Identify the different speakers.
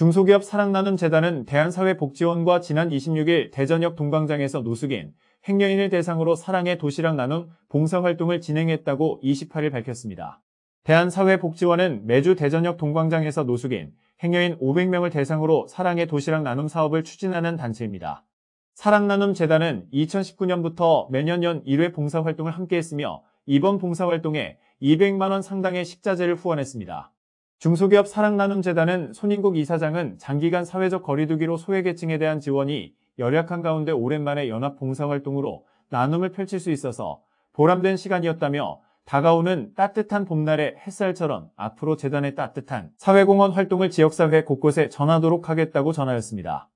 Speaker 1: 중소기업 사랑나눔 재단은 대한사회복지원과 지난 26일 대전역 동광장에서 노숙인, 행여인을 대상으로 사랑의 도시락 나눔 봉사활동을 진행했다고 28일 밝혔습니다. 대한사회복지원은 매주 대전역 동광장에서 노숙인, 행여인 500명을 대상으로 사랑의 도시락 나눔 사업을 추진하는 단체입니다. 사랑나눔 재단은 2019년부터 매년 연 1회 봉사활동을 함께했으며 이번 봉사활동에 200만원 상당의 식자재를 후원했습니다. 중소기업 사랑나눔재단은 손인국 이사장은 장기간 사회적 거리두기로 소외계층에 대한 지원이 열약한 가운데 오랜만에 연합 봉사활동으로 나눔을 펼칠 수 있어서 보람된 시간이었다며 다가오는 따뜻한 봄날의 햇살처럼 앞으로 재단의 따뜻한 사회공헌 활동을 지역사회 곳곳에 전하도록 하겠다고 전하였습니다.